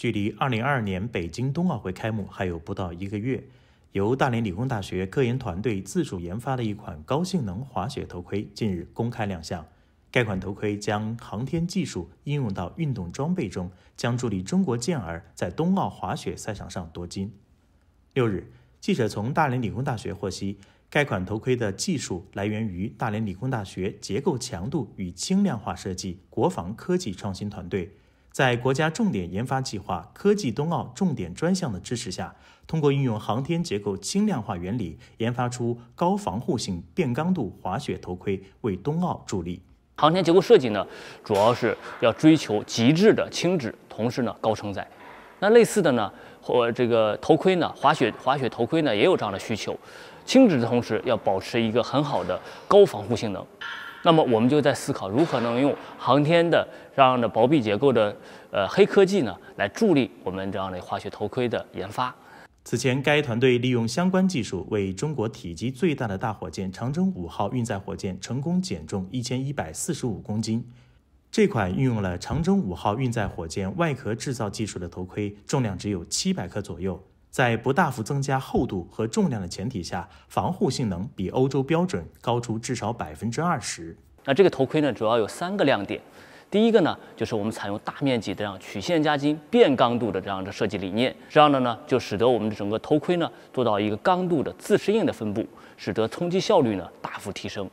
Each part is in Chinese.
距离2022年北京冬奥会开幕还有不到一个月，由大连理工大学科研团队自主研发的一款高性能滑雪头盔近日公开亮相。该款头盔将航天技术应用到运动装备中，将助力中国健儿在冬奥滑雪赛场上夺金。六日，记者从大连理工大学获悉，该款头盔的技术来源于大连理工大学结构强度与轻量化设计国防科技创新团队。在国家重点研发计划“科技冬奥”重点专项的支持下，通过运用航天结构轻量化原理，研发出高防护性变刚度滑雪头盔，为冬奥助力。航天结构设计呢，主要是要追求极致的轻质，同时呢高承载。那类似的呢，或这个头盔呢，滑雪滑雪头盔呢也有这样的需求，轻质的同时要保持一个很好的高防护性能。那么我们就在思考如何能用航天的这样的薄壁结构的呃黑科技呢，来助力我们这样的化学头盔的研发。此前，该团队利用相关技术为中国体积最大的大火箭长征五号运载火箭成功减重一千一百四十五公斤。这款运用了长征五号运载火箭外壳制造技术的头盔，重量只有七百克左右。在不大幅增加厚度和重量的前提下，防护性能比欧洲标准高出至少百分之二十。那这个头盔呢，主要有三个亮点。第一个呢，就是我们采用大面积的这样曲线加筋变刚度的这样的设计理念，这样的呢就使得我们的整个头盔呢做到一个刚度的自适应的分布，使得冲击效率呢大幅提升。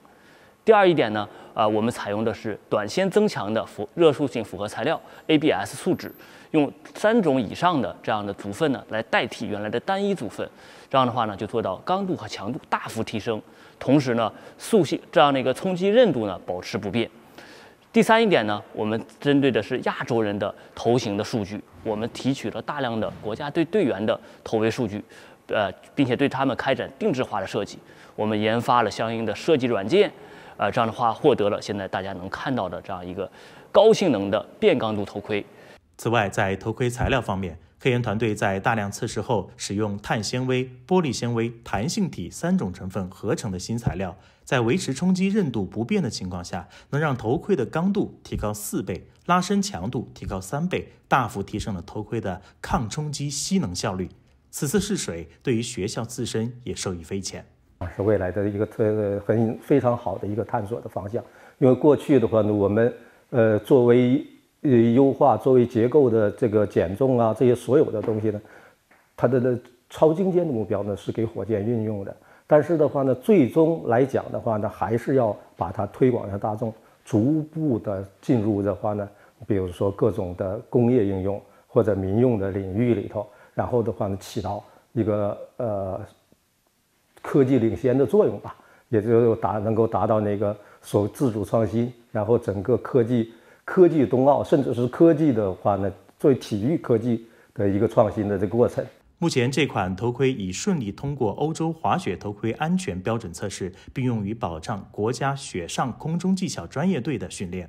第二一点呢。啊，我们采用的是短纤增强的复热塑性复合材料 ABS 树脂，用三种以上的这样的组分呢，来代替原来的单一组分，这样的话呢，就做到刚度和强度大幅提升，同时呢，塑性这样的一个冲击韧度呢保持不变。第三一点呢，我们针对的是亚洲人的头型的数据，我们提取了大量的国家队队员的头围数据。呃，并且对他们开展定制化的设计，我们研发了相应的设计软件，呃，这样的话获得了现在大家能看到的这样一个高性能的变刚度头盔。此外，在头盔材料方面，科研团队在大量测试后，使用碳纤维、玻璃纤维、弹性体三种成分合成的新材料，在维持冲击韧度不变的情况下，能让头盔的刚度提高四倍，拉伸强度提高三倍，大幅提升了头盔的抗冲击吸能效率。此次试水对于学校自身也受益匪浅，是未来的一个特很非常好的一个探索的方向。因为过去的话呢，我们呃作为呃优化、作为结构的这个减重啊，这些所有的东西呢，它的的超精尖的目标呢是给火箭运用的。但是的话呢，最终来讲的话呢，还是要把它推广向大众，逐步的进入的话呢，比如说各种的工业应用或者民用的领域里头。然后的话呢，起到一个呃科技领先的作用吧，也就达能够达到那个所谓自主创新，然后整个科技科技冬奥，甚至是科技的话呢，作为体育科技的一个创新的这过程。目前这款头盔已顺利通过欧洲滑雪头盔安全标准测试，并用于保障国家雪上空中技巧专业队的训练。